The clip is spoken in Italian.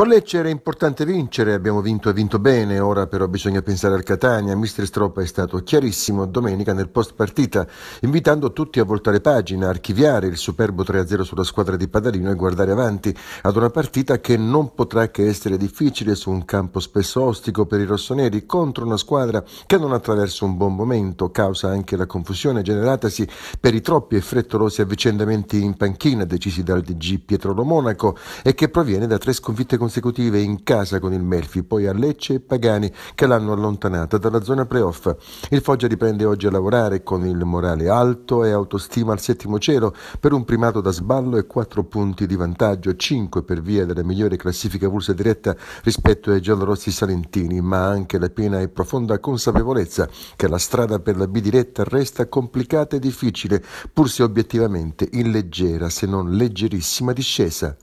Con Lecce era importante vincere, abbiamo vinto e vinto bene, ora però bisogna pensare al Catania. Mister Stroppa è stato chiarissimo domenica nel post partita, invitando tutti a voltare pagina, archiviare il superbo 3-0 sulla squadra di Padalino e guardare avanti ad una partita che non potrà che essere difficile su un campo spesso ostico per i rossoneri contro una squadra che non attraversa un buon momento, causa anche la confusione generatasi per i troppi e frettolosi avvicendamenti in panchina decisi dal DG Pietro Lomonaco e che proviene da tre sconfitte consecutive consecutive in casa con il Melfi, poi a Lecce e Pagani che l'hanno allontanata dalla zona playoff. Il Foggia riprende oggi a lavorare con il morale alto e autostima al settimo cielo per un primato da sballo e quattro punti di vantaggio, cinque per via della migliore classifica pulsa diretta rispetto ai giallorossi salentini, ma anche la piena e profonda consapevolezza che la strada per la B diretta resta complicata e difficile, pur se obiettivamente in leggera, se non leggerissima discesa.